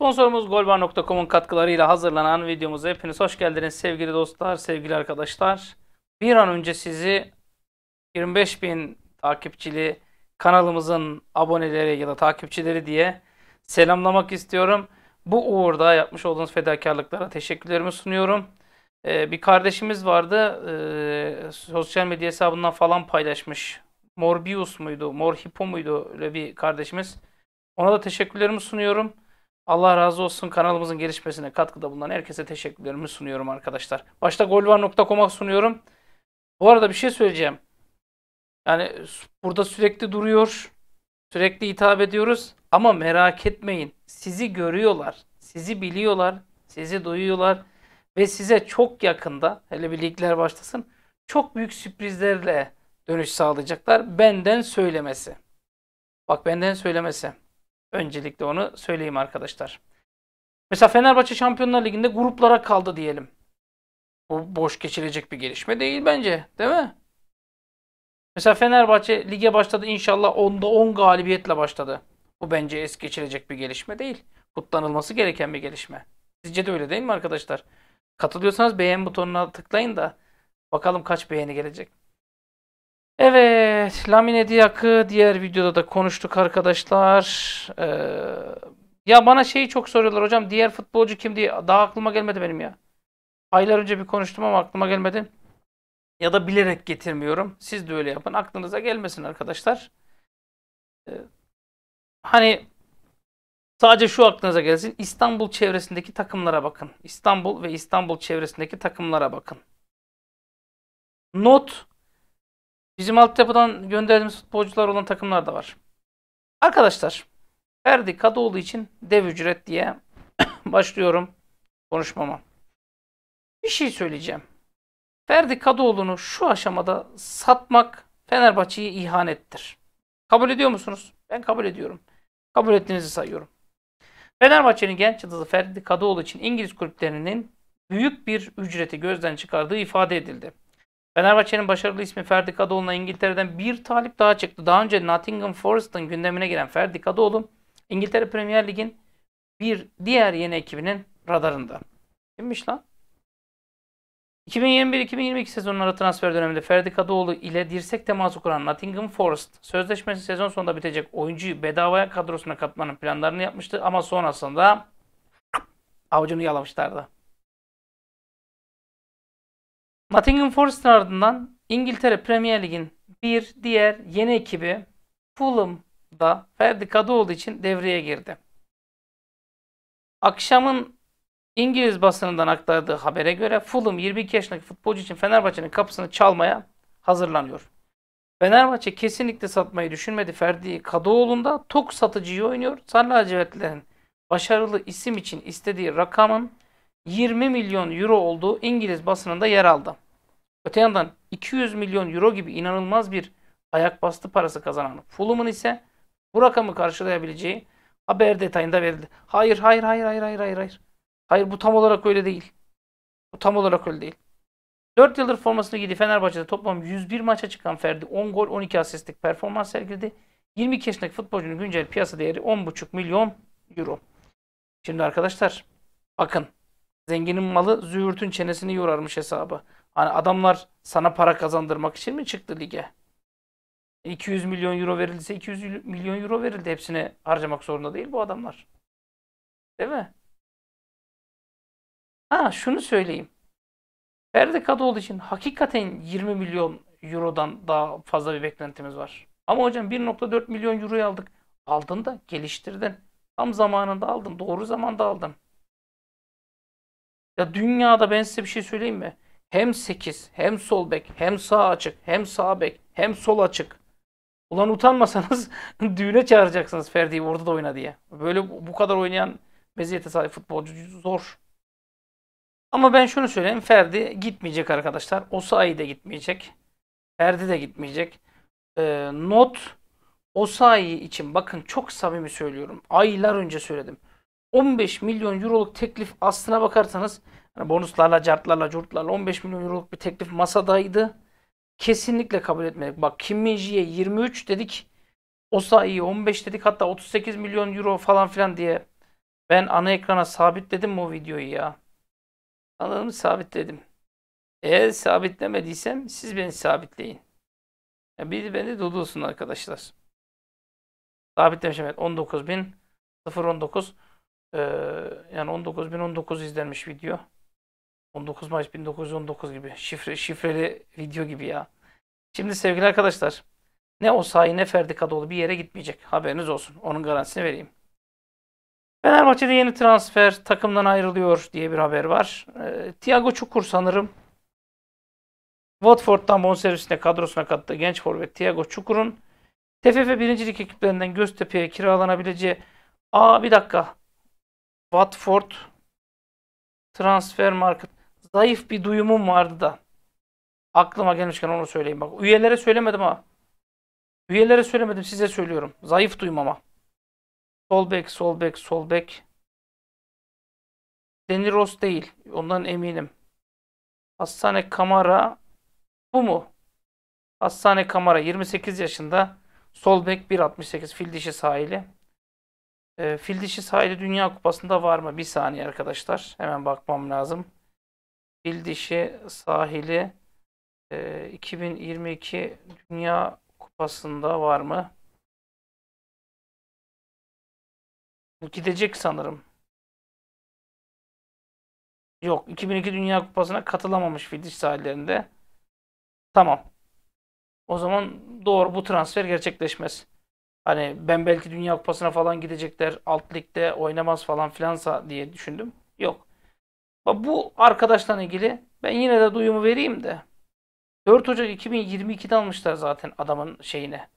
Sponsorumuz golbar.com'un katkılarıyla hazırlanan videomuza hepiniz hoş geldiniz sevgili dostlar, sevgili arkadaşlar. Bir an önce sizi 25.000 takipçili kanalımızın aboneleri ya da takipçileri diye selamlamak istiyorum. Bu uğurda yapmış olduğunuz fedakarlıklara teşekkürlerimi sunuyorum. Ee, bir kardeşimiz vardı, ee, sosyal medya hesabından falan paylaşmış. Morbius muydu, Morhipo muydu öyle bir kardeşimiz. Ona da teşekkürlerimi sunuyorum. Allah razı olsun kanalımızın gelişmesine katkıda bulunan herkese teşekkürlerimi sunuyorum arkadaşlar. Başta golvar.com'a sunuyorum. Bu arada bir şey söyleyeceğim. Yani burada sürekli duruyor. Sürekli hitap ediyoruz. Ama merak etmeyin. Sizi görüyorlar. Sizi biliyorlar. Sizi duyuyorlar. Ve size çok yakında, hele bir ligler başlasın, çok büyük sürprizlerle dönüş sağlayacaklar. Benden söylemesi. Bak benden söylemesi. Öncelikle onu söyleyeyim arkadaşlar. Mesela Fenerbahçe Şampiyonlar Ligi'nde gruplara kaldı diyelim. Bu boş geçilecek bir gelişme değil bence. Değil mi? Mesela Fenerbahçe lige başladı inşallah 10'da 10 galibiyetle başladı. Bu bence es geçilecek bir gelişme değil. Kutlanılması gereken bir gelişme. Sizce de öyle değil mi arkadaşlar? Katılıyorsanız beğen butonuna tıklayın da bakalım kaç beğeni gelecek. Evet, Lamine Diak'ı diğer videoda da konuştuk arkadaşlar. Ee, ya bana şeyi çok soruyorlar hocam. Diğer futbolcu kim diye. Daha aklıma gelmedi benim ya. Aylar önce bir konuştum ama aklıma gelmedi. Ya da bilerek getirmiyorum. Siz de öyle yapın. Aklınıza gelmesin arkadaşlar. Ee, hani sadece şu aklınıza gelsin. İstanbul çevresindeki takımlara bakın. İstanbul ve İstanbul çevresindeki takımlara bakın. Not Bizim altyapıdan gönderdiğimiz futbolcular olan takımlar da var. Arkadaşlar Ferdi Kadıoğlu için dev ücret diye başlıyorum konuşmama. Bir şey söyleyeceğim. Ferdi Kadıoğlu'nu şu aşamada satmak Fenerbahçe'ye ihanettir. Kabul ediyor musunuz? Ben kabul ediyorum. Kabul ettiğinizi sayıyorum. Fenerbahçe'nin genç yıldızı Ferdi Kadıoğlu için İngiliz kulüplerinin büyük bir ücreti gözden çıkardığı ifade edildi. Fenerbahçe'nin başarılı ismi Ferdi Kadıoğlu'na İngiltere'den bir talip daha çıktı. Daha önce Nottingham Forest'ın gündemine giren Ferdi Kadıoğlu, İngiltere Premier Lig'in bir diğer yeni ekibinin radarında. Kimmiş lan? 2021-2022 sezonları transfer döneminde Ferdi Kadıoğlu ile dirsek teması kuran Nottingham Forest, sözleşmesi sezon sonunda bitecek oyuncuyu bedavaya kadrosuna katmanın planlarını yapmıştı ama sonrasında avucunu yalamışlardı. Nottingham Forest'ın ardından İngiltere Premier Lig'in bir diğer yeni ekibi Fulham'da Ferdi Kadıoğlu için devreye girdi. Akşamın İngiliz basınından aktardığı habere göre Fulham 22 yaşındaki futbolcu için Fenerbahçe'nin kapısını çalmaya hazırlanıyor. Fenerbahçe kesinlikle satmayı düşünmedi. Ferdi Kadıoğlu'nda tok satıcıyı oynuyor. Sarı lacivertlerin başarılı isim için istediği rakamın 20 milyon euro olduğu İngiliz basınında yer aldı. Öte yandan 200 milyon euro gibi inanılmaz bir ayak bastı parası kazanan Fulham'ın ise bu rakamı karşılayabileceği haber detayında verildi. Hayır, hayır, hayır, hayır, hayır, hayır, hayır. Hayır bu tam olarak öyle değil. Bu tam olarak öyle değil. 4 yıldır formasını giydi Fenerbahçe'de toplam 101 maça çıkan Ferdi 10 gol 12 asistlik performans sergiledi. 20 yaşındaki futbolcunun güncel piyasa değeri 10,5 milyon euro. Şimdi arkadaşlar bakın Zenginin malı züğürtün çenesini yorarmış hesabı. Hani adamlar sana para kazandırmak için mi çıktı lige? 200 milyon euro verilse 200 milyon euro verildi. Hepsini harcamak zorunda değil bu adamlar. Değil mi? Ha şunu söyleyeyim. Ferdi Kadıoğlu için hakikaten 20 milyon eurodan daha fazla bir beklentimiz var. Ama hocam 1.4 milyon euroyu aldık. Aldın da geliştirdin. Tam zamanında aldın. Doğru zamanda aldın. Ya dünyada ben size bir şey söyleyeyim mi? Hem 8, hem sol bek, hem sağ açık, hem sağ bek, hem sol açık. Ulan utanmasanız düğüne çağıracaksınız Ferdi'yi orada da oyna diye. Böyle bu kadar oynayan meziyete sahip futbolcu zor. Ama ben şunu söyleyeyim. Ferdi gitmeyecek arkadaşlar. Osayi de gitmeyecek. Ferdi de gitmeyecek. Ee, not Osayi için bakın çok samimi söylüyorum. Aylar önce söyledim. 15 milyon euroluk teklif aslına bakarsanız yani bonuslarla, cartlarla, curtlarla 15 milyon euroluk bir teklif masadaydı. Kesinlikle kabul etmedik. Bak Kim Minji'ye 23 dedik. Osayi'ye 15 dedik. Hatta 38 milyon euro falan filan diye ben ana ekrana sabitledim o videoyu ya. Sanırım sabitledim. Eğer sabitlemediysem siz beni sabitleyin. Yani biri beni durdursun arkadaşlar. Sabitlemişim evet 19.019 ee, yani 19.019 izlenmiş video. 19 Mayıs 1919 gibi. Şifre, şifreli video gibi ya. Şimdi sevgili arkadaşlar. Ne o ne Ferdi Kadıoğlu bir yere gitmeyecek. Haberiniz olsun. Onun garantisini vereyim. Fenerbahçe'de yeni transfer takımdan ayrılıyor diye bir haber var. E, Thiago Çukur sanırım. Watford'dan bonservisine kadrosuna kattı genç forvet Thiago Çukur'un TFF birincilik ekiplerinden Göztepe'ye kiralanabileceği Aa bir dakika Watford transfer market. Zayıf bir duyumum vardı da. Aklıma gelmişken onu söyleyeyim. Bak üyelere söylemedim ha. Üyelere söylemedim size söylüyorum. Zayıf duymama. Sol bek, sol bek, sol bek. Deniros değil. Ondan eminim. Hastane Kamara bu mu? Hastane Kamara 28 yaşında. Sol bek 1.68 fil dişi sahili. E, ee, fil dişi sahili Dünya Kupası'nda var mı? Bir saniye arkadaşlar. Hemen bakmam lazım. Fil dişi sahili e, 2022 Dünya Kupası'nda var mı? Gidecek sanırım. Yok. 2002 Dünya Kupası'na katılamamış fil dişi sahillerinde. Tamam. O zaman doğru bu transfer gerçekleşmez. Hani ben belki Dünya Kupası'na falan gidecekler. Alt ligde oynamaz falan filansa diye düşündüm. Yok. Bu arkadaşla ilgili ben yine de duyumu vereyim de. 4 Ocak 2022'de almışlar zaten adamın şeyine.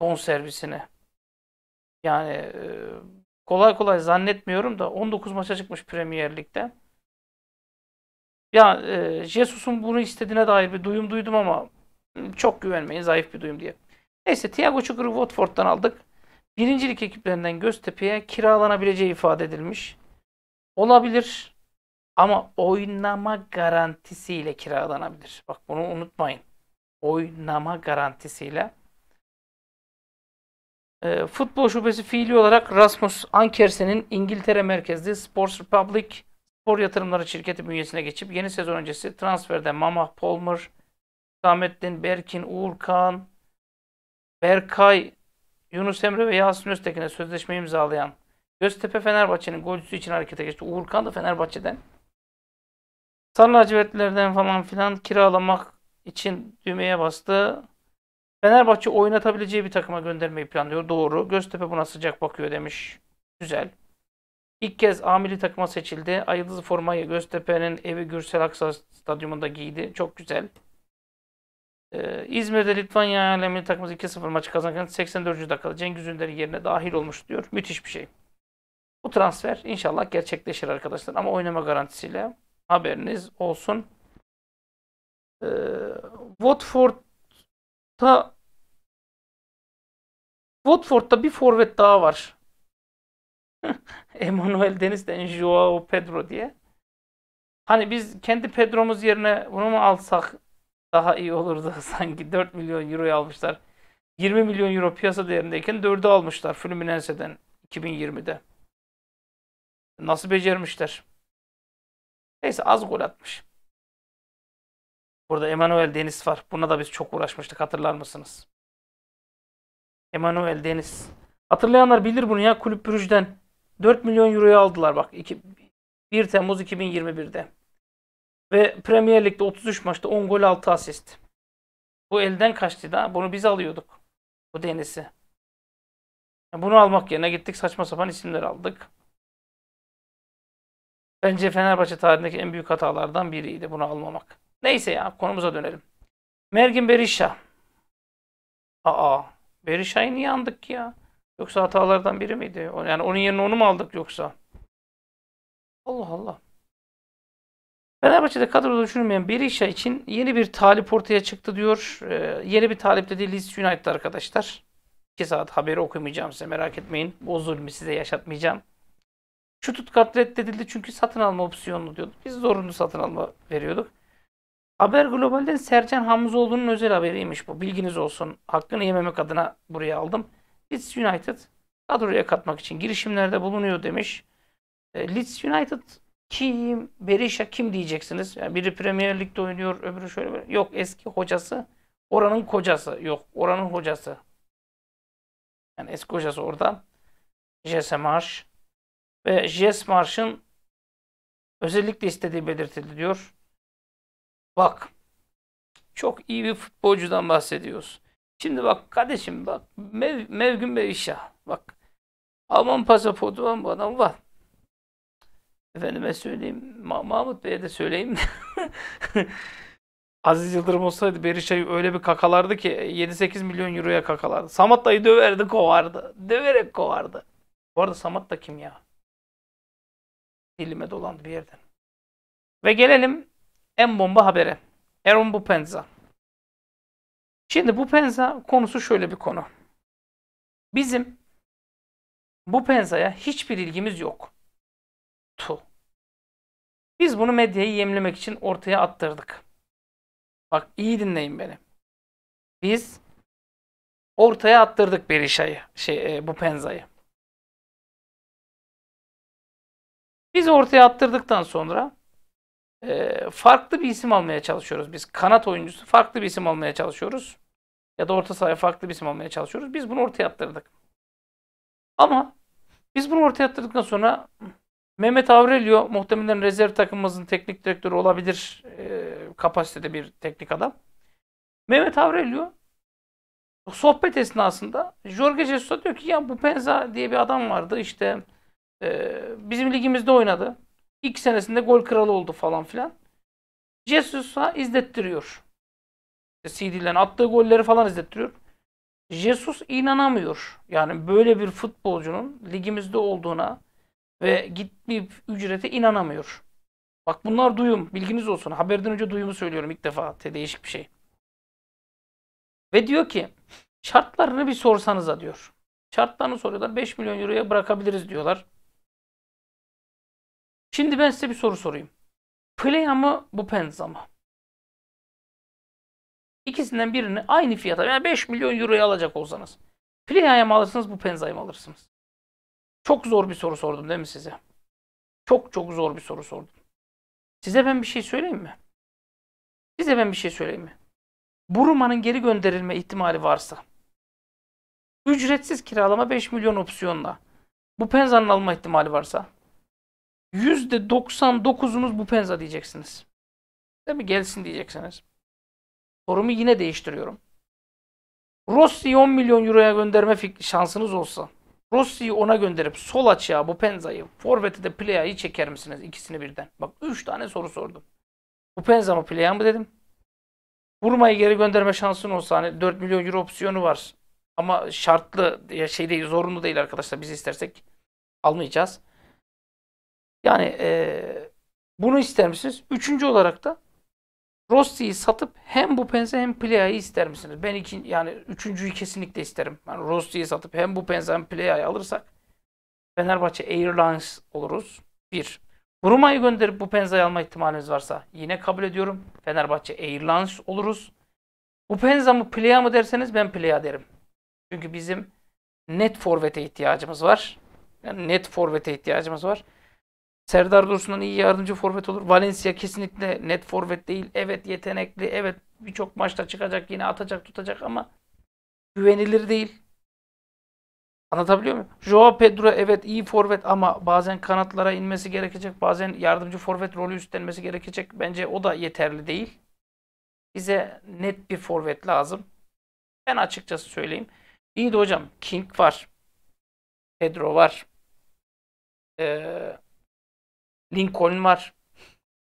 Son servisine. Yani e, kolay kolay zannetmiyorum da 19 maça çıkmış Premier Lig'de. Ya e, Jesus'un bunu istediğine dair bir duyum duydum ama çok güvenmeyin zayıf bir duyum diye. Neyse Thiago Çukur'u Watford'dan aldık. Birincilik ekiplerinden Göztepe'ye kiralanabileceği ifade edilmiş. Olabilir ama oynama garantisiyle kiralanabilir. Bak bunu unutmayın. Oynama garantisiyle. E, futbol şubesi fiili olarak Rasmus Ankersen'in İngiltere merkezli Sports Republic Spor Yatırımları Şirketi bünyesine geçip yeni sezon öncesi transferde Mama Palmer, Samettin Berkin, Uğur Kağan, Berkay, Yunus Emre ve Yasin Öztekin'e sözleşme imzalayan Göztepe Fenerbahçe'nin golcüsü için harekete geçti. Uğurkan da Fenerbahçe'den. Sarı lacivertlilerden falan filan kiralamak için düğmeye bastı. Fenerbahçe oynatabileceği bir takıma göndermeyi planlıyor. Doğru. Göztepe buna sıcak bakıyor demiş. Güzel. İlk kez amili takıma seçildi. Ayıldız formayı Göztepe'nin evi Gürsel Aksa stadyumunda giydi. Çok güzel. Ee, İzmir'de Litvanya Alemi takımı 2-0 maçı kazanırken 84. dakikada Cengiz Ünder'in yerine dahil olmuş diyor. Müthiş bir şey. Bu transfer inşallah gerçekleşir arkadaşlar ama oynama garantisiyle haberiniz olsun. Ee, Watford'da Watford'da bir forvet daha var. Emmanuel Deniz'den Joao Pedro diye. Hani biz kendi Pedro'muz yerine bunu mu alsak daha iyi olurdu sanki 4 milyon euroya almışlar. 20 milyon euro piyasa değerindeyken 4'ü almışlar Fluminense'den 2020'de. Nasıl becermişler? Neyse az gol atmış. Burada Emanuel Deniz var. Buna da biz çok uğraşmıştık hatırlar mısınız? Emanuel Deniz. Hatırlayanlar bilir bunu ya Kulüp Brüj'den. 4 milyon euroya aldılar bak. 2, 1 Temmuz 2021'de. Ve Premier Lig'de 33 maçta 10 gol 6 asist. Bu elden kaçtı da bunu biz alıyorduk. Bu Deniz'i. Bunu almak yerine gittik saçma sapan isimler aldık. Bence Fenerbahçe tarihindeki en büyük hatalardan biriydi bunu almamak. Neyse ya konumuza dönelim. Mergin Berisha. Aa Berisha'yı niye andık ki ya? Yoksa hatalardan biri miydi? Yani onun yerine onu mu aldık yoksa? Allah Allah. Fenerbahçe'de kadroda düşünülmeyen Berisha için yeni bir talip ortaya çıktı diyor. Ee, yeni bir talip dedi Leeds United arkadaşlar. 2 saat haberi okumayacağım size merak etmeyin. O zulmü size yaşatmayacağım. Şu tutkart reddedildi çünkü satın alma opsiyonlu diyorduk. Biz zorunlu satın alma veriyorduk. Haber Global'den Sercan Hamzoğlu'nun özel haberiymiş bu. Bilginiz olsun. Hakkını yememek adına buraya aldım. Leeds United kadroya katmak için girişimlerde bulunuyor demiş. Ee, Leeds United kim? Berisha kim diyeceksiniz. Yani biri Premier Lig'de oynuyor, öbürü şöyle böyle. Yok eski hocası. Oranın kocası. Yok oranın hocası. Yani eski hocası orada. Jesse Marsh. Ve Jess Marsh'ın özellikle istediği belirtildi diyor. Bak çok iyi bir futbolcudan bahsediyoruz. Şimdi bak kardeşim bak Mev Mevgün Beyşah bak Alman pasaportu var bu adam var. Efendime söyleyeyim. Ma Mahmut Bey'e de söyleyeyim. Aziz Yıldırım olsaydı Berişa'yı öyle bir kakalardı ki 7-8 milyon euroya kakalardı. Samat dayı döverdi kovardı. Döverek kovardı. Bu arada Samat da kim ya? Dilime dolandı bir yerden. Ve gelelim en bomba habere. Aaron Bupenza. Şimdi Bupenza konusu şöyle bir konu. Bizim Bupenza'ya hiçbir ilgimiz yok yoktu. Biz bunu medyayı yemlemek için ortaya attırdık. Bak iyi dinleyin beni. Biz ortaya attırdık Berişa'yı, şey, e, bu Penza'yı. Biz ortaya attırdıktan sonra e, farklı bir isim almaya çalışıyoruz. Biz kanat oyuncusu farklı bir isim almaya çalışıyoruz. Ya da orta sahaya farklı bir isim almaya çalışıyoruz. Biz bunu ortaya attırdık. Ama biz bunu ortaya attırdıktan sonra Mehmet Avrelio muhtemelen rezerv takımımızın teknik direktörü olabilir e, kapasitede bir teknik adam. Mehmet Avrelio sohbet esnasında Jorge Jesus'a diyor ki ya bu Penza diye bir adam vardı işte e, bizim ligimizde oynadı. İlk senesinde gol kralı oldu falan filan. Jesus'a izlettiriyor. CD'lerin attığı golleri falan izlettiriyor. Jesus inanamıyor. Yani böyle bir futbolcunun ligimizde olduğuna ve gitmeyip ücrete inanamıyor. Bak bunlar duyum. Bilginiz olsun. Haberden önce duyumu söylüyorum ilk defa. Te değişik bir şey. Ve diyor ki şartlarını bir sorsanıza diyor. Şartlarını soruyorlar. 5 milyon euroya bırakabiliriz diyorlar. Şimdi ben size bir soru sorayım. Playa mı Bupenza mı? İkisinden birini aynı fiyata yani 5 milyon euroya alacak olsanız. Playa'ya mı alırsınız Bupenza'yı mı alırsınız? Çok zor bir soru sordum değil mi size? Çok çok zor bir soru sordum. Size ben bir şey söyleyeyim mi? Size ben bir şey söyleyeyim mi? Buruma'nın geri gönderilme ihtimali varsa ücretsiz kiralama 5 milyon opsiyonla bu penzanın alma ihtimali varsa %99'unuz bu penza diyeceksiniz. Değil mi? Gelsin diyeceksiniz. Sorumu yine değiştiriyorum. Rossi'yi 10 milyon euroya gönderme şansınız olsa Rossi'yi ona gönderip sol açığa bu Penza'yı, Forvet'e de playayı çeker misiniz ikisini birden? Bak 3 tane soru sordum. Bu Penza mı Pleya mı dedim. Vurmayı geri gönderme şansın olsa hani 4 milyon euro opsiyonu var. Ama şartlı ya şey değil zorunlu değil arkadaşlar biz istersek almayacağız. Yani e, bunu ister misiniz? Üçüncü olarak da Rossi'yi satıp hem bu penze hem Pleia'yı ister misiniz? Ben iki, yani üçüncüyü kesinlikle isterim. Yani Rossi'yi satıp hem bu penze hem Pleia'yı alırsak Fenerbahçe Airlines oluruz. Bir. Bruma'yı gönderip bu penzayı alma ihtimaliniz varsa yine kabul ediyorum. Fenerbahçe Airlines oluruz. Bu penza mı playa mı derseniz ben playa derim. Çünkü bizim net forvete ihtiyacımız var. Yani net forvete ihtiyacımız var. Serdar Dursun'dan iyi yardımcı forvet olur. Valencia kesinlikle net forvet değil. Evet yetenekli. Evet birçok maçta çıkacak yine atacak tutacak ama güvenilir değil. Anlatabiliyor muyum? Joao Pedro evet iyi forvet ama bazen kanatlara inmesi gerekecek. Bazen yardımcı forvet rolü üstlenmesi gerekecek. Bence o da yeterli değil. Bize net bir forvet lazım. Ben açıkçası söyleyeyim. İyi de hocam King var. Pedro var. Ee, Lincoln var.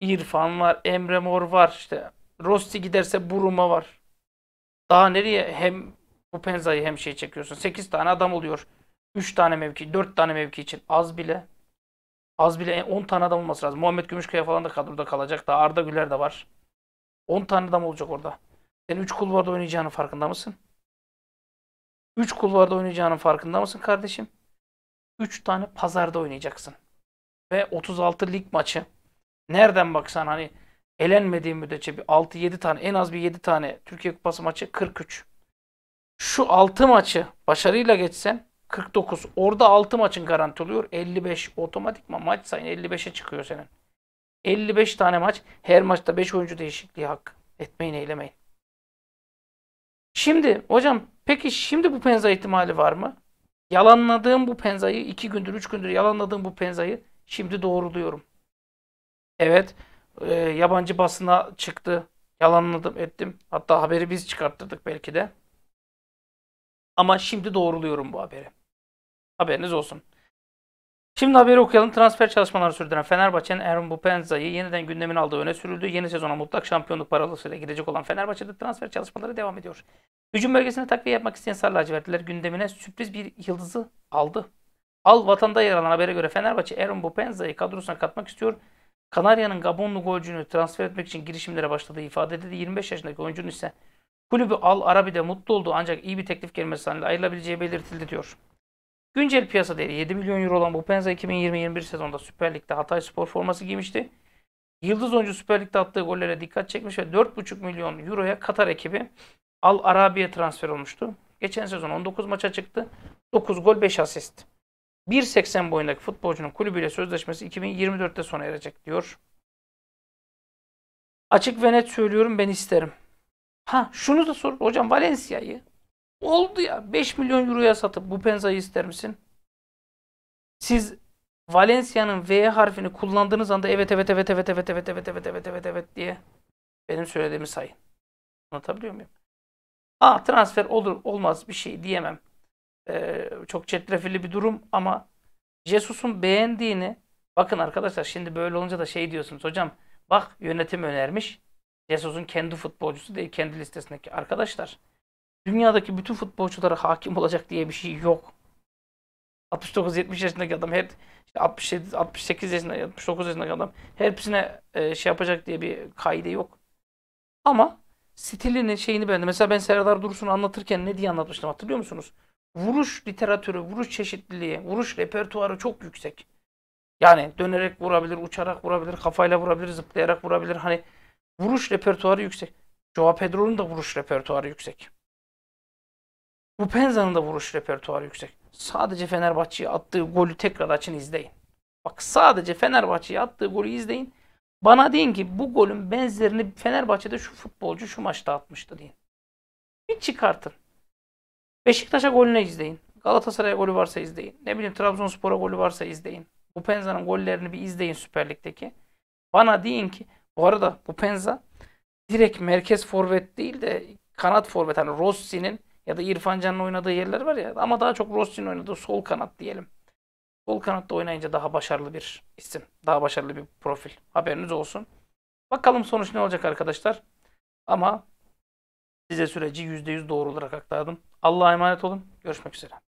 İrfan var. Emre Mor var. işte. Rosti giderse Buruma var. Daha nereye hem bu penzayı hem şey çekiyorsun. 8 tane adam oluyor. 3 tane mevki, 4 tane mevki için az bile. Az bile 10 e, tane adam olması lazım. Muhammed Gümüşkaya falan da kadroda kalacak. Daha Arda Güler de var. 10 tane adam olacak orada. Sen 3 kulvarda oynayacağının farkında mısın? 3 kulvarda oynayacağının farkında mısın kardeşim? 3 tane pazarda oynayacaksın ve 36 lig maçı. Nereden baksan hani elenmediğim müddetçe bir 6-7 tane en az bir 7 tane Türkiye Kupası maçı 43. Şu 6 maçı başarıyla geçsen 49. Orada 6 maçın garanti oluyor. 55 otomatikman maç sayın 55'e çıkıyor senin. 55 tane maç her maçta 5 oyuncu değişikliği hakkı. Etmeyin eylemeyin. Şimdi hocam peki şimdi bu penza ihtimali var mı? Yalanladığım bu penzayı 2 gündür 3 gündür yalanladığım bu penzayı Şimdi doğruluyorum. Evet e, yabancı basına çıktı. Yalanladım ettim. Hatta haberi biz çıkarttırdık belki de. Ama şimdi doğruluyorum bu haberi. Haberiniz olsun. Şimdi haberi okuyalım. Transfer çalışmaları sürdüren Fenerbahçe'nin Aaron Bupenza'yı yeniden gündemin aldığı öne sürüldü. Yeni sezona mutlak şampiyonluk paralısıyla gidecek olan Fenerbahçe'de transfer çalışmaları devam ediyor. Hücum bölgesine takviye yapmak isteyen Sarı Lacivertliler gündemine sürpriz bir yıldızı aldı. Al vatanda yer alan habere göre Fenerbahçe Aaron Bupenza'yı kadrosuna katmak istiyor. Kanarya'nın Gabonlu golcünü transfer etmek için girişimlere başladığı ifade edildi. 25 yaşındaki oyuncunun ise kulübü Al Arabi'de mutlu olduğu ancak iyi bir teklif gelmesi halinde ayrılabileceği belirtildi diyor. Güncel piyasa değeri 7 milyon euro olan Bupenza 2020-21 sezonda Süper Lig'de Hatay Spor forması giymişti. Yıldız oyuncu Süper Lig'de attığı gollere dikkat çekmiş ve 4,5 milyon euroya Katar ekibi Al Arabi'ye transfer olmuştu. Geçen sezon 19 maça çıktı. 9 gol 5 asist. 1.80 boyundaki futbolcunun kulübüyle sözleşmesi 2024'te sona erecek diyor. Açık ve net söylüyorum ben isterim. Ha şunu da sor. Hocam Valencia'yı oldu ya 5 milyon euroya satıp bu penzayı ister misin? Siz Valencia'nın V harfini kullandığınız anda evet evet evet evet evet evet evet evet evet evet evet diye benim söylediğimi sayın. Anlatabiliyor muyum? Aa transfer olur olmaz bir şey diyemem. Ee, çok çetrefilli bir durum ama Jesus'un beğendiğini bakın arkadaşlar şimdi böyle olunca da şey diyorsunuz hocam bak yönetim önermiş. Jesus'un kendi futbolcusu değil kendi listesindeki arkadaşlar. Dünyadaki bütün futbolculara hakim olacak diye bir şey yok. 69-70 yaşındaki adam her 67, 68 yaşında 69 yaşındaki adam hepsine e, şey yapacak diye bir kaide yok. Ama stilini şeyini beğendim. Mesela ben Serdar Dursun'u anlatırken ne diye anlatmıştım hatırlıyor musunuz? vuruş literatürü, vuruş çeşitliliği, vuruş repertuarı çok yüksek. Yani dönerek vurabilir, uçarak vurabilir, kafayla vurabilir, zıplayarak vurabilir. Hani vuruş repertuarı yüksek. Joao Pedro'nun da vuruş repertuarı yüksek. Bu Penza'nın da vuruş repertuarı yüksek. Sadece Fenerbahçe'ye attığı golü tekrar açın izleyin. Bak sadece Fenerbahçe'ye attığı golü izleyin. Bana deyin ki bu golün benzerini Fenerbahçe'de şu futbolcu şu maçta atmıştı deyin. Bir çıkartın. Beşiktaş'a golüne izleyin. Galatasaray'a golü varsa izleyin. Ne bileyim Trabzonspor'a golü varsa izleyin. Bu Penza'nın gollerini bir izleyin Süper Lig'deki. Bana deyin ki bu arada bu Penza direkt merkez forvet değil de kanat forvet. Hani Rossi'nin ya da İrfan Can'ın oynadığı yerler var ya ama daha çok Rossi'nin oynadığı sol kanat diyelim. Sol kanatta oynayınca daha başarılı bir isim. Daha başarılı bir profil. Haberiniz olsun. Bakalım sonuç ne olacak arkadaşlar. Ama size süreci %100 doğru olarak aktardım. Allah'a emanet olun. Görüşmek üzere.